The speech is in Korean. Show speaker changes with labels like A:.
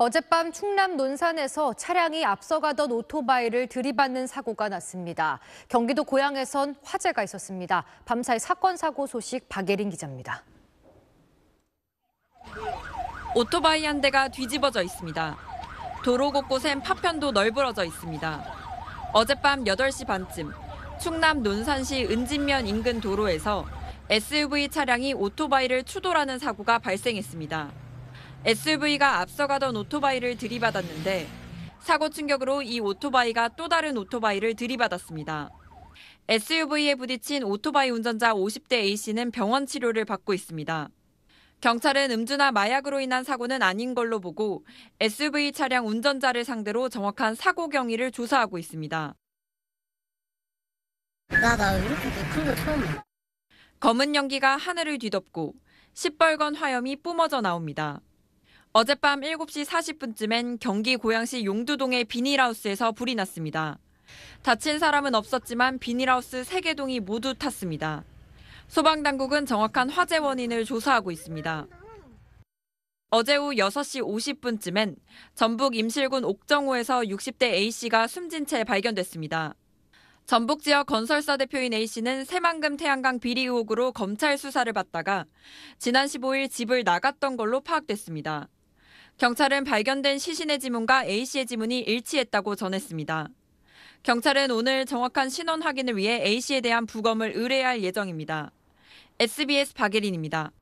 A: 어젯밤 충남 논산에서 차량이 앞서가던 오토바이를 들이받는 사고가 났습니다. 경기도 고양에선 화재가 있었습니다. 밤사이 사건 사고 소식 박예린 기자입니다.
B: 오토바이 한 대가 뒤집어져 있습니다. 도로 곳곳엔 파편도 널브러져 있습니다. 어젯밤 8시 반쯤 충남 논산시 은진면 인근 도로에서 SUV 차량이 오토바이를 추돌하는 사고가 발생했습니다. SUV가 앞서가던 오토바이를 들이받았는데 사고 충격으로 이 오토바이가 또 다른 오토바이를 들이받았습니다. SUV에 부딪힌 오토바이 운전자 50대 A씨는 병원 치료를 받고 있습니다. 경찰은 음주나 마약으로 인한 사고는 아닌 걸로 보고 SUV 차량 운전자를 상대로 정확한 사고 경위를 조사하고 있습니다.
A: 나, 나 이렇게 큰거 처음 봐.
B: 검은 연기가 하늘을 뒤덮고 시뻘건 화염이 뿜어져 나옵니다. 어젯밤 7시 40분쯤엔 경기 고양시 용두동의 비닐하우스에서 불이 났습니다. 다친 사람은 없었지만 비닐하우스 3개 동이 모두 탔습니다. 소방당국은 정확한 화재 원인을 조사하고 있습니다. 어제 오후 6시 50분쯤엔 전북 임실군 옥정호에서 60대 A씨가 숨진 채 발견됐습니다. 전북 지역 건설사 대표인 A씨는 새만금 태양광 비리 의혹으로 검찰 수사를 받다가 지난 15일 집을 나갔던 걸로 파악됐습니다. 경찰은 발견된 시신의 지문과 A씨의 지문이 일치했다고 전했습니다. 경찰은 오늘 정확한 신원 확인을 위해 A씨에 대한 부검을 의뢰할 예정입니다. SBS
A: 박예린입니다.